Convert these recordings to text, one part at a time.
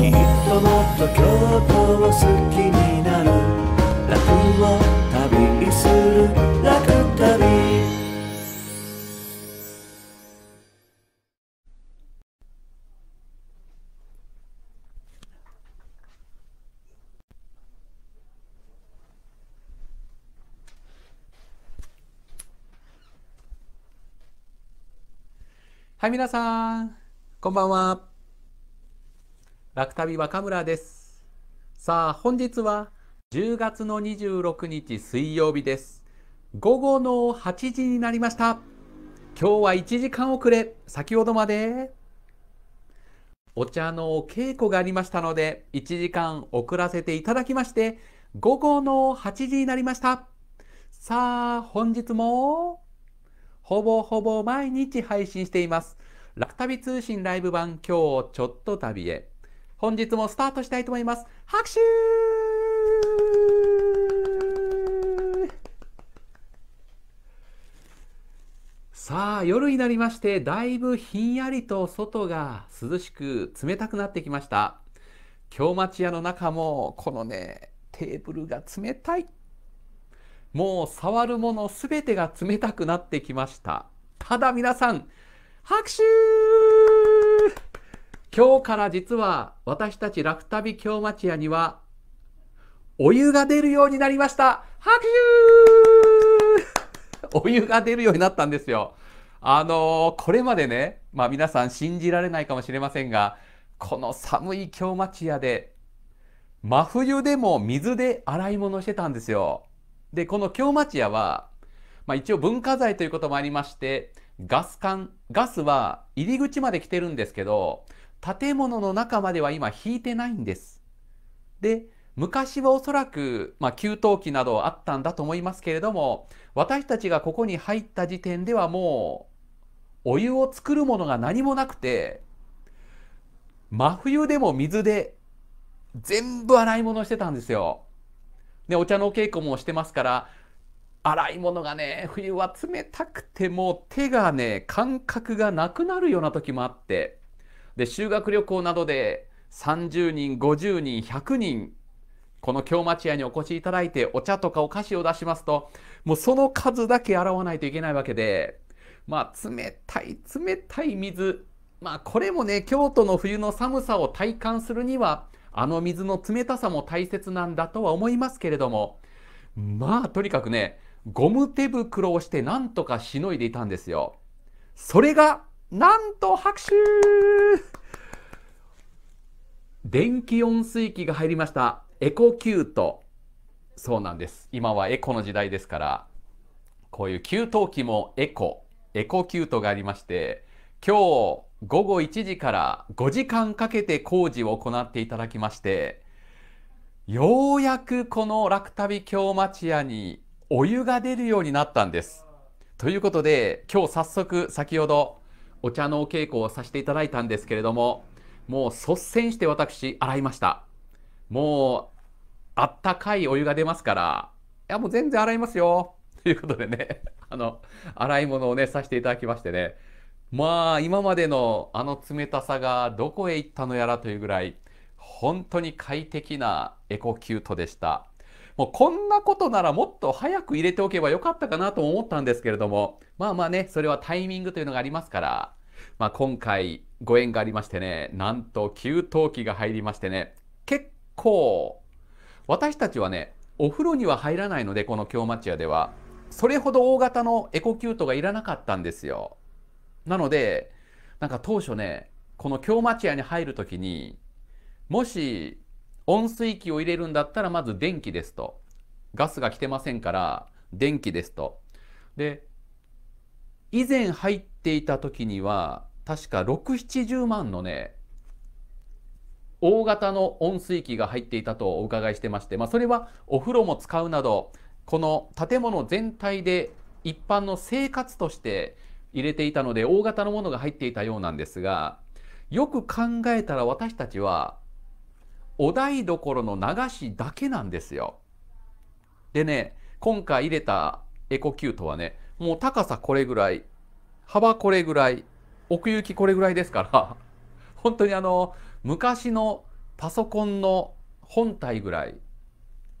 きっともっと京都を好きになる楽を旅する楽旅はい皆さんこんばんは楽旅若村です。さあ、本日は10月の26日水曜日です。午後の8時になりました。今日は1時間遅れ、先ほどまで。お茶の稽古がありましたので、1時間遅らせていただきまして、午後の8時になりました。さあ、本日も、ほぼほぼ毎日配信しています。楽旅通信ライブ版今日ちょっと旅へ。本日もスタートしたいと思います。拍手さあ夜になりましてだいぶひんやりと外が涼しく冷たくなってきました京町屋の中もこのねテーブルが冷たいもう触るもの全てが冷たくなってきましたただ皆さん拍手今日から実は私たち楽旅京町屋にはお湯が出るようになりました拍手 お湯が出るようになったんですよ。あのー、これまでね、まあ皆さん信じられないかもしれませんが、この寒い京町屋で、真冬でも水で洗い物してたんですよ。で、この京町屋は、まあ一応文化財ということもありまして、ガス管、ガスは入り口まで来てるんですけど、建物の中までは今引いてないんです。で、昔はおそらく、まあ、給湯器などあったんだと思いますけれども、私たちがここに入った時点ではもう、お湯を作るものが何もなくて、真冬でも水で全部洗い物してたんですよ。で、お茶のお稽古もしてますから、洗い物がね、冬は冷たくてもう手がね、感覚がなくなるような時もあって、で修学旅行などで30人50人100人この京町屋にお越しいただいてお茶とかお菓子を出しますともうその数だけ洗わないといけないわけでまあ冷たい冷たい水まあこれもね京都の冬の寒さを体感するにはあの水の冷たさも大切なんだとは思いますけれどもまあとにかくねゴム手袋をしてなんとかしのいでいたんですよ。それがなんと拍手電気温水器が入りました。エコキュート。そうなんです。今はエコの時代ですから、こういう給湯器もエコ、エコキュートがありまして、今日午後1時から5時間かけて工事を行っていただきまして、ようやくこの楽旅京町屋にお湯が出るようになったんです。ということで、今日早速先ほどお茶のお稽古をさせていただいたんですけれども、もう率先して私、洗いました。もう、あったかいお湯が出ますから、いや、もう全然洗いますよ。ということでね、あの、洗い物をね、させていただきましてね、まあ、今までのあの冷たさがどこへ行ったのやらというぐらい、本当に快適なエコキュートでした。もうこんなことならもっと早く入れておけばよかったかなと思ったんですけれども、まあまあね、それはタイミングというのがありますから、まあ、今回ご縁がありましてね、なんと給湯器が入りましてね、結構、私たちはね、お風呂には入らないので、この京町屋では、それほど大型のエコキュートがいらなかったんですよ。なので、なんか当初ね、この京町屋に入る時に、もし温水器を入れるんだったらまず電気ですとガスが来てませんから電気ですとで以前入っていた時には確か670万のね大型の温水器が入っていたとお伺いしてまして、まあ、それはお風呂も使うなどこの建物全体で一般の生活として入れていたので大型のものが入っていたようなんですがよく考えたら私たちはお台所の流しだけなんですよ。でね、今回入れたエコキュートはね、もう高さこれぐらい、幅これぐらい、奥行きこれぐらいですから、本当にあの、昔のパソコンの本体ぐらい、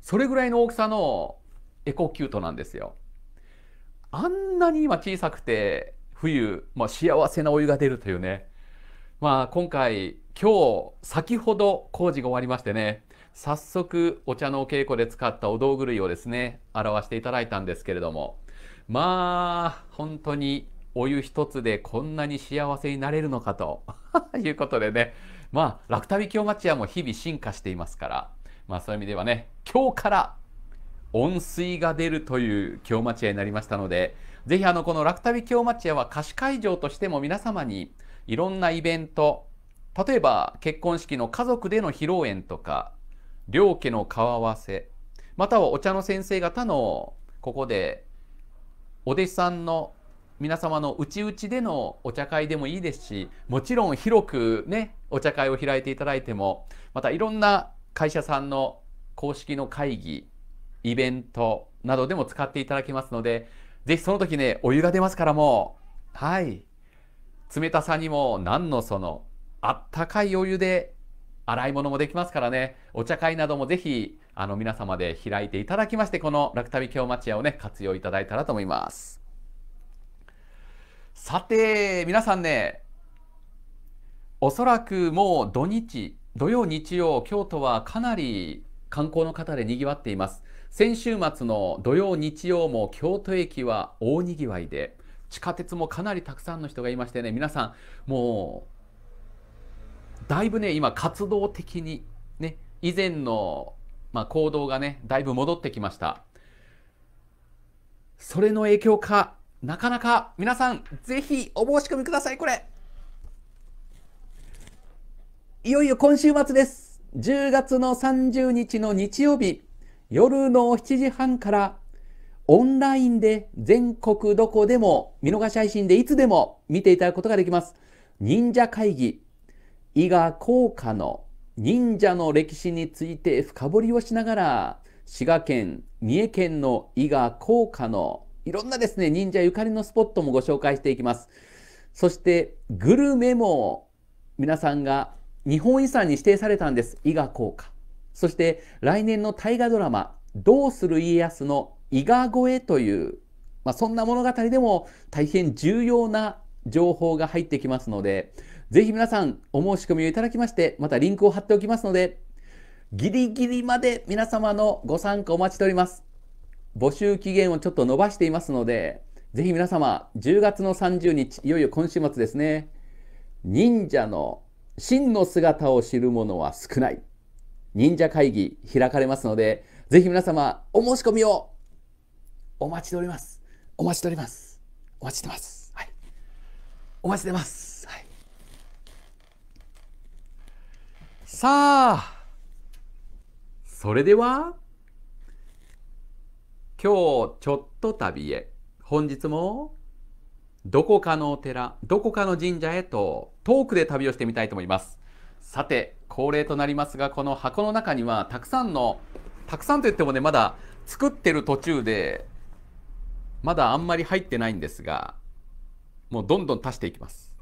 それぐらいの大きさのエコキュートなんですよ。あんなに今小さくて、冬、まあ、幸せなお湯が出るというね。まあ今回今日先ほど工事が終わりましてね早速お茶のお稽古で使ったお道具類をですね表していただいたんですけれどもまあ本当にお湯一つでこんなに幸せになれるのかと いうことでねまあ楽旅京町屋も日々進化していますからまあそういう意味ではね今日から温水が出るという京町屋になりましたのでぜひあのこの楽旅京町屋は貸し会場としても皆様にいろんなイベント例えば結婚式の家族での披露宴とか両家の顔合わせまたはお茶の先生方のここでお弟子さんの皆様の内々でのお茶会でもいいですしもちろん広くねお茶会を開いていただいてもまたいろんな会社さんの公式の会議イベントなどでも使っていただけますのでぜひその時ねお湯が出ますからもうはい冷たさにも何のそのあったかいお湯で洗い物もできますからね、お茶会などもぜひ、あの、皆様で開いていただきまして、この楽旅京町屋をね、活用いただいたらと思います。さて、皆さんね、おそらくもう土日、土曜、日曜、京都はかなり観光の方でにぎわっています。先週末の土曜、日曜も京都駅は大にぎわいで、地下鉄もかなりたくさんの人がいましてね、皆さん、もう、だいぶね今活動的にね以前の、まあ、行動がねだいぶ戻ってきましたそれの影響かなかなか皆さんぜひお申し込みくださいこれいよいよ今週末です10月の30日の日曜日夜の7時半からオンラインで全国どこでも見逃し配信でいつでも見ていただくことができます。忍者会議伊賀効果の忍者の歴史について深掘りをしながら、滋賀県、三重県の伊賀効果のいろんなですね、忍者ゆかりのスポットもご紹介していきます。そしてグルメも皆さんが日本遺産に指定されたんです。伊賀効果。そして来年の大河ドラマ、どうする家康の伊賀越えという、まあ、そんな物語でも大変重要な情報が入ってきますので、ぜひ皆さんお申し込みをいただきまして、またリンクを貼っておきますので、ギリギリまで皆様のご参加お待ちしております。募集期限をちょっと伸ばしていますので、ぜひ皆様、10月の30日、いよいよ今週末ですね、忍者の真の姿を知る者は少ない。忍者会議開かれますので、ぜひ皆様、お申し込みをお待ちしております。お待ちしております。お待ちしてます。はい。お待ちしてます。さあ、それでは、今日ちょっと旅へ、本日もどこかのお寺、どこかの神社へとトークで旅をしてみたいと思います。さて、恒例となりますが、この箱の中にはたくさんの、たくさんといってもね、まだ作ってる途中で、まだあんまり入ってないんですが、もうどんどん足していきます。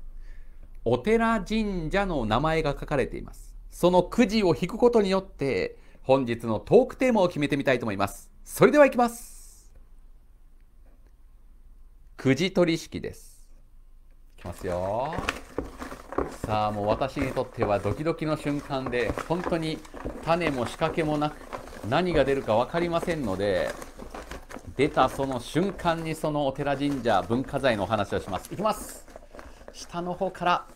お寺神社の名前が書かれています。そのくじを引くことによって本日のトークテーマを決めてみたいと思いますそれではいきますくじ取式ですいきますよさあもう私にとってはドキドキの瞬間で本当に種も仕掛けもなく何が出るか分かりませんので出たその瞬間にそのお寺神社文化財のお話をしますいきます下の方から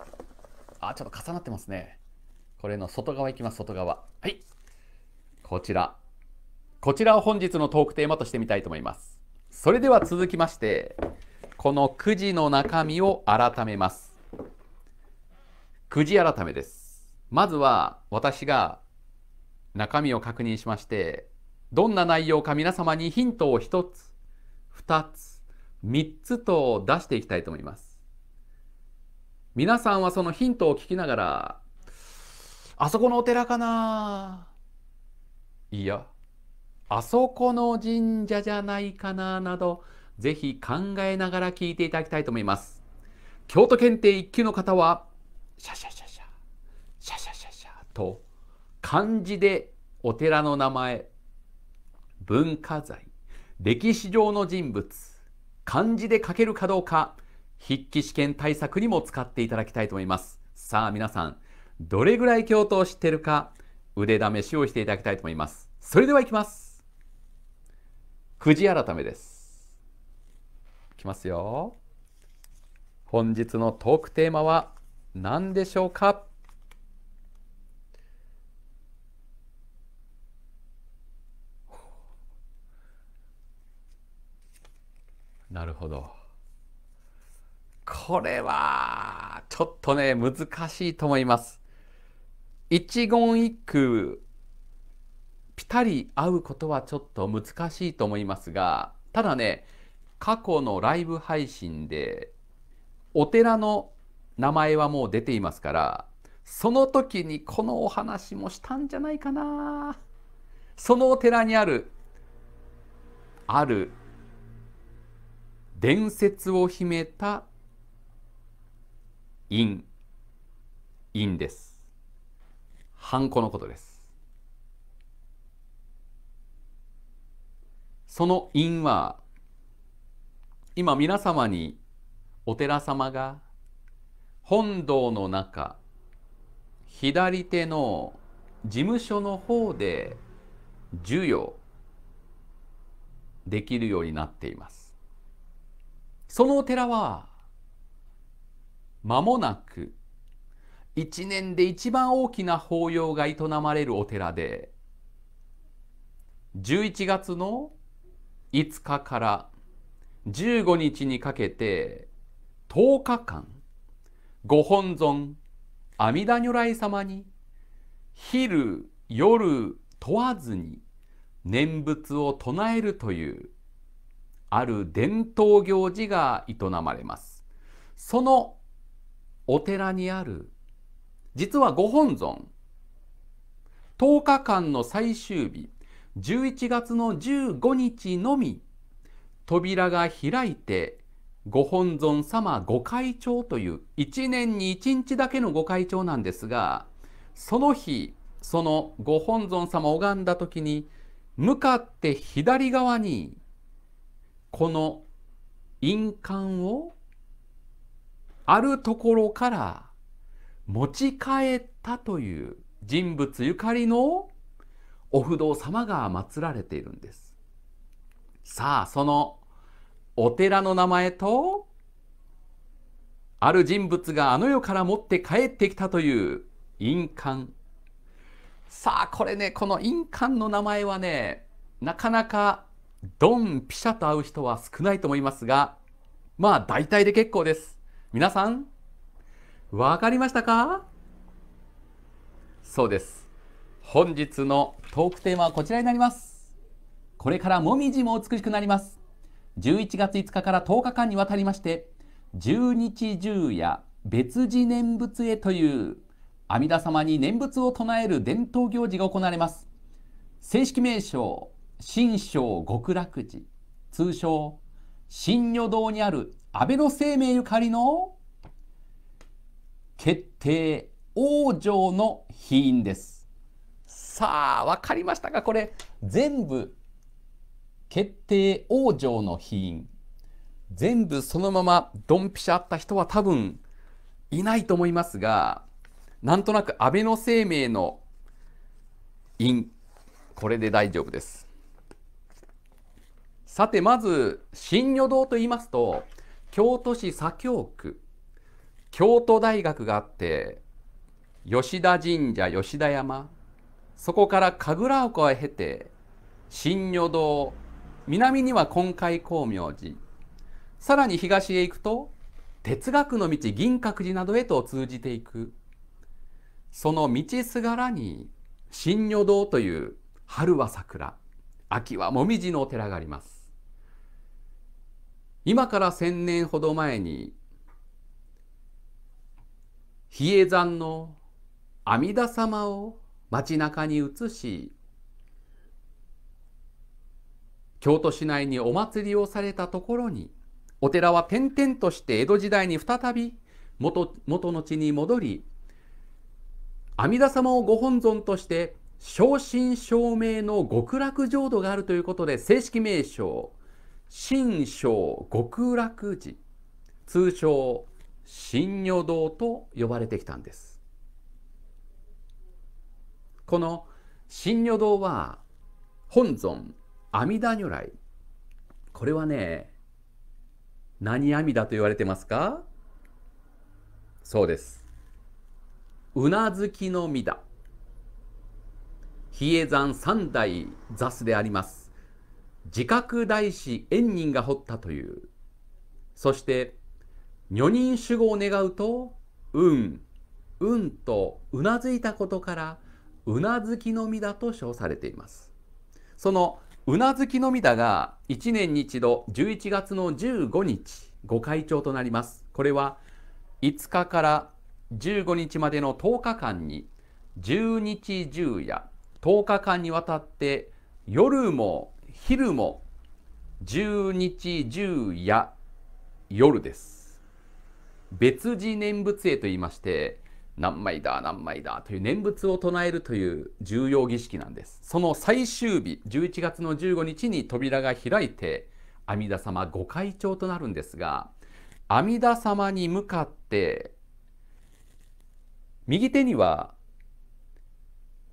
あちょっと重なってますねこれの外側いきます、外側。はい。こちら。こちらを本日のトークテーマとしてみたいと思います。それでは続きまして、このくじの中身を改めます。くじ改めです。まずは私が中身を確認しまして、どんな内容か皆様にヒントを一つ、二つ、三つと出していきたいと思います。皆さんはそのヒントを聞きながらあそこのお寺かないやあそこの神社じゃないかななどぜひ考えながら聞いていただきたいと思います京都検定1級の方はシャシャシャシャシャシャシャシャと漢字でお寺の名前文化財歴史上の人物漢字で書けるかどうか筆記試験対策にも使っていただきたいと思いますさあ皆さんどれぐらい教頭を知ってるか腕試しをしていただきたいと思います。それではいきます。9時改めです。いきますよ。本日のトークテーマは何でしょうかなるほど。これは、ちょっとね、難しいと思います。一言一句ぴたり合うことはちょっと難しいと思いますがただね過去のライブ配信でお寺の名前はもう出ていますからその時にこのお話もしたんじゃないかなそのお寺にあるある伝説を秘めた陰陰ですハンコのことです。その印は今皆様にお寺様が本堂の中左手の事務所の方で授与できるようになっています。そのお寺はまもなく一年で一番大きな法要が営まれるお寺で11月の5日から15日にかけて10日間ご本尊阿弥陀如来様に昼夜問わずに念仏を唱えるというある伝統行事が営まれます。そのお寺にある実はご本尊10日間の最終日11月の15日のみ扉が開いてご本尊様ご開帳という1年に1日だけのご開帳なんですがその日そのご本尊様拝んだ時に向かって左側にこの印鑑をあるところから持ち帰ったという人物ゆかりのお不動様が祀られているんです。さあ、そのお寺の名前と、ある人物があの世から持って帰ってきたという印鑑。さあ、これね、この印鑑の名前はね、なかなかドンピシャと会う人は少ないと思いますが、まあ大体で結構です。皆さん、わかりましたかそうです。本日のトークテーマはこちらになります。これからもみじも美しくなります。11月5日から10日間にわたりまして、1十日中夜別次念仏へという阿弥陀様に念仏を唱える伝統行事が行われます。正式名称、新章極楽寺、通称、新女堂にある安倍の生命ゆかりの決定往生の品因ですさあ分かりましたかこれ全部決定往生の品因全部そのままドンピシャあった人は多分いないと思いますがなんとなく安倍の生命の因これで大丈夫ですさてまず新女堂と言いますと京都市左京区京都大学があって吉田神社吉田山そこから神楽岡を経て新女堂南には今回光明寺さらに東へ行くと哲学の道銀閣寺などへと通じていくその道すがらに新女堂という春は桜秋は紅葉のお寺があります今から1,000年ほど前に比叡山の阿弥陀様を街中に移し京都市内にお祭りをされたところにお寺は転々として江戸時代に再び元元の地に戻り阿弥陀様をご本尊として正真正銘の極楽浄土があるということで正式名称「新正極楽寺」通称真如堂と呼ばれてきたんですこの真如堂は本尊阿弥陀如来これはね何阿弥陀と言われてますかそうですうなずきの弥陀比叡山三代雑であります自覚大師円仁が彫ったというそして女人主語を願うと、うん、うんとうなずいたことから、うなずきの実だと称されています。そのうなずきの実だが、1年に一度11月の15日、御開帳となります。これは5日から15日までの10日間に、10日10夜、10日間にわたって夜も昼も10日10夜夜です。別字念仏へと言いまして何枚だ何枚だという念仏を唱えるという重要儀式なんですその最終日11月の15日に扉が開いて阿弥陀様御開帳となるんですが阿弥陀様に向かって右手には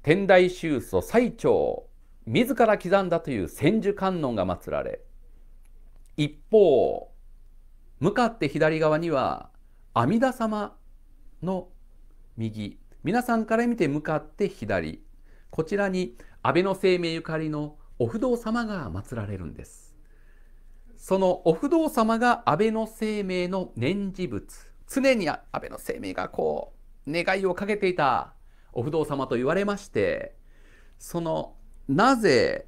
天台宗祖最澄自ら刻んだという千手観音が祀られ一方向かって左側には阿弥陀様の右皆さんから見て向かって左こちらに安倍の生命ゆかりのお不動様が祀られるんですそのお不動様が安倍の生命の念事物常に安倍の生命がこう願いをかけていたお不動様と言われましてそのなぜ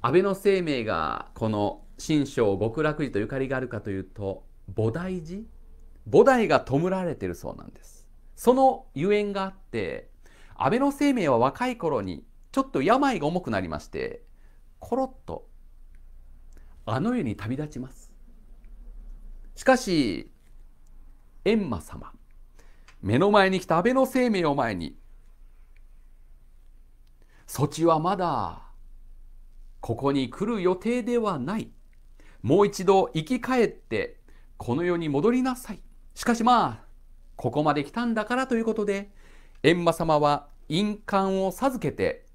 安倍の生命がこの新章極楽寺とゆかりがあるかというと菩提寺菩提が弔られてるそうなんです。そのゆえんがあって、安倍の生命は若い頃にちょっと病が重くなりまして、コロッとあの世に旅立ちます。しかし、閻魔様、目の前に来た安倍の生命を前に、そちはまだここに来る予定ではない。もう一度生き返ってこの世に戻りなさい。しかしまあ、ここまで来たんだからということで、閻魔様は印鑑を授けて、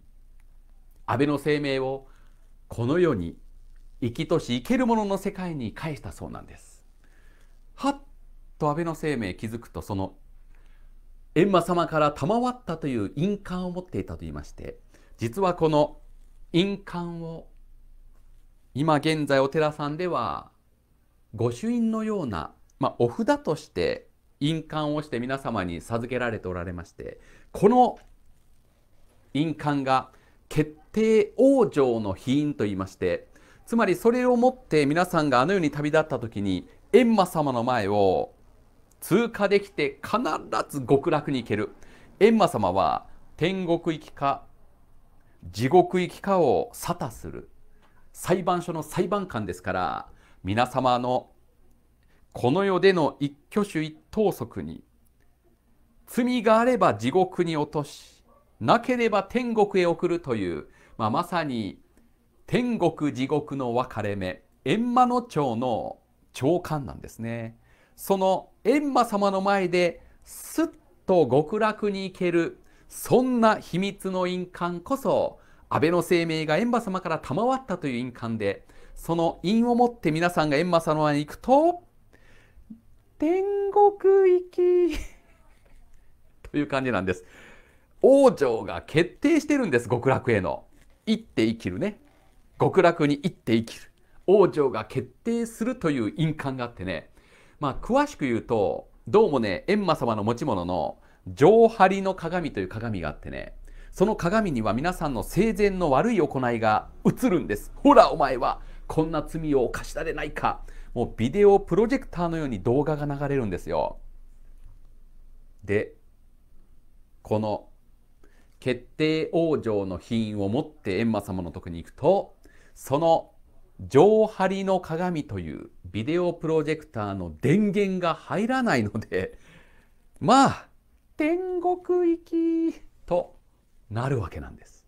安倍の生命をこの世に生きとし生けるものの世界に返したそうなんです。はっと安倍の生命気づくと、その閻魔様から賜ったという印鑑を持っていたと言いまして、実はこの印鑑を今現在お寺さんでは御朱印のようなまあ、お札として印鑑をして皆様に授けられておられましてこの印鑑が決定往生の品印といいましてつまりそれを持って皆さんがあの世に旅立った時に閻魔様の前を通過できて必ず極楽に行ける閻魔様は天国行きか地獄行きかを沙汰する裁判所の裁判官ですから皆様のこの世での一挙手一投足に罪があれば地獄に落としなければ天国へ送るという、まあ、まさに天国地獄の分かれ目閻魔の長の長官なんですねその閻魔様の前ですっと極楽に行けるそんな秘密の印鑑こそ安倍晴明が閻魔様から賜ったという印鑑でその印を持って皆さんが閻魔様に行くと天国行きという感じなんです。王女が決定してるんです、極楽への。行って生きるね。極楽に行って生きる。王女が決定するという印鑑があってね。まあ、詳しく言うと、どうもね、閻魔様の持ち物の上張りの鏡という鏡があってね、その鏡には皆さんの生前の悪い行いが映るんです。ほら、お前はこんな罪を犯したでないか。もうビデオプロジェクターのように動画が流れるんですよ。で、この決定王城の品を持って閻魔様のとこに行くと、その上張りの鏡というビデオプロジェクターの電源が入らないので、まあ、天国行きとなるわけなんです。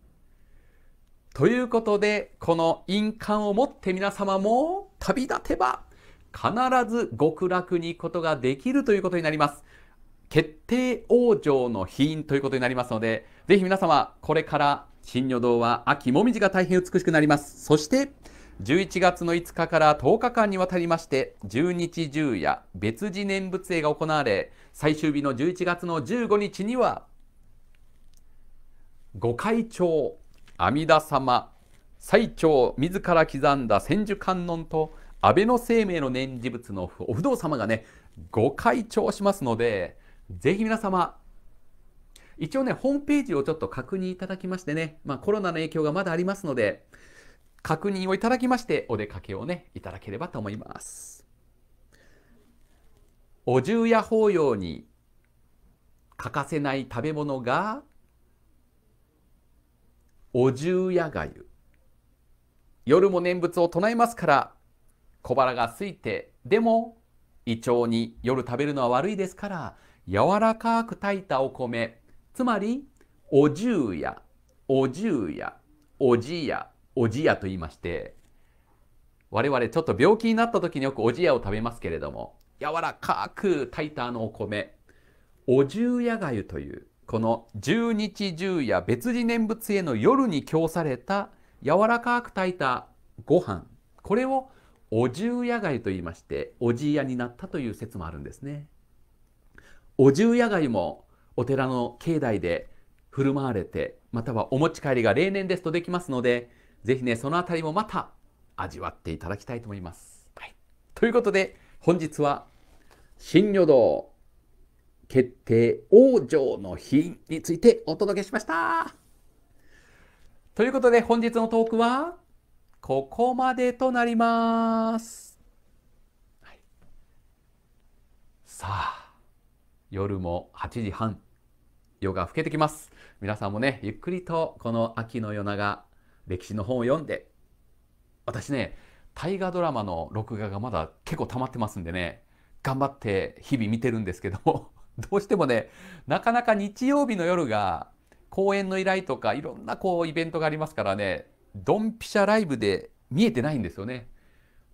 ということで、この印鑑を持って皆様も旅立てば必ず極楽に行くことができるということになります。決定往生の品ということになりますので、ぜひ皆様、これから新女堂は秋もみじが大変美しくなります。そして、11月の5日から10日間にわたりまして、10日10夜別次念仏会が行われ、最終日の11月の15日には、御開帳、阿弥陀様、最長自ら刻んだ千手観音と安倍の生命の念事物のお不動様がね、ご開帳しますので、ぜひ皆様、一応ね、ホームページをちょっと確認いただきましてね、まあ、コロナの影響がまだありますので、確認をいただきまして、お出かけをね、いただければと思います。お重や法要に欠かせない食べ物が、お重やがゆ。夜も念仏を唱えますから、小腹が空いて、でも胃腸に夜食べるのは悪いですから、柔らかく炊いたお米、つまり、お重や、お重や、おじや、おじやと言いまして、我々ちょっと病気になった時によくおじやを食べますけれども、柔らかく炊いたあのお米、お重やがゆという、この十日十夜別次念仏への夜に供された柔らかく炊いたご飯、これをお重屋街と言いまして、おじい屋になったという説もあるんですね。お重屋街もお寺の境内で振る舞われて、またはお持ち帰りが例年ですとできますので、ぜひね、そのあたりもまた味わっていただきたいと思います。はい、ということで、本日は、新女堂決定往生の日についてお届けしました。ということで、本日のトークは、ここまでとなります。はい、さあ、夜も8時半、夜が更けてきます。皆さんもね、ゆっくりとこの秋の夜長、歴史の本を読んで、私ね、大河ドラマの録画がまだ結構溜まってますんでね、頑張って日々見てるんですけども、どうしてもね、なかなか日曜日の夜が公演の依頼とかいろんなこうイベントがありますからね、ドンピシャライブで見えてないんですよね。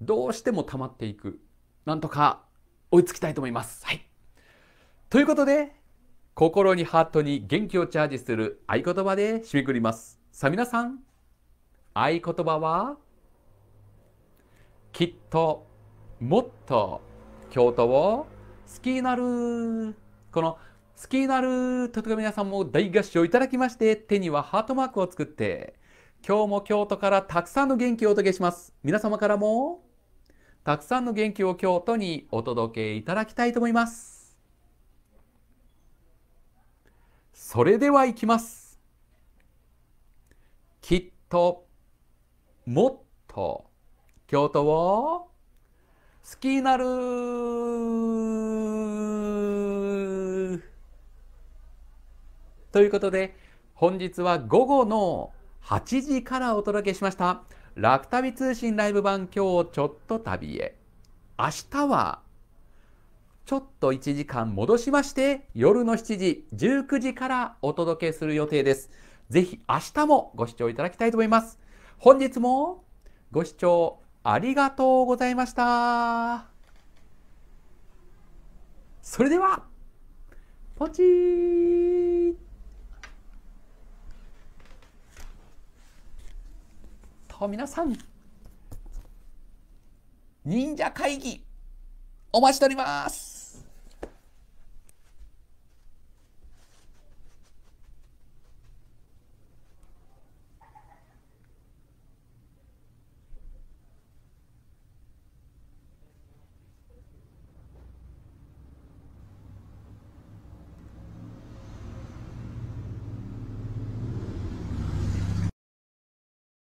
どうしても溜まっていく。なんとか追いつきたいと思います。はい。ということで、心にハートに元気をチャージする合言葉で締めくくります。さあ皆さん、合言葉は、きっともっと京都を好きになる。この好きになるという皆さんも大合唱いただきまして、手にはハートマークを作って、今日も京都からたくさんの元気をお届けします。皆様からもたくさんの元気を京都にお届けいただきたいと思います。それではいきます。きっともっと京都を好きになるということで本日は午後の8時からお届けしました楽旅通信ライブ版今日ちょっと旅へ明日はちょっと1時間戻しまして夜の7時19時からお届けする予定ですぜひ明日もご視聴いただきたいと思います本日もご視聴ありがとうございましたそれではポチーそう皆さん忍者会議お待ちしております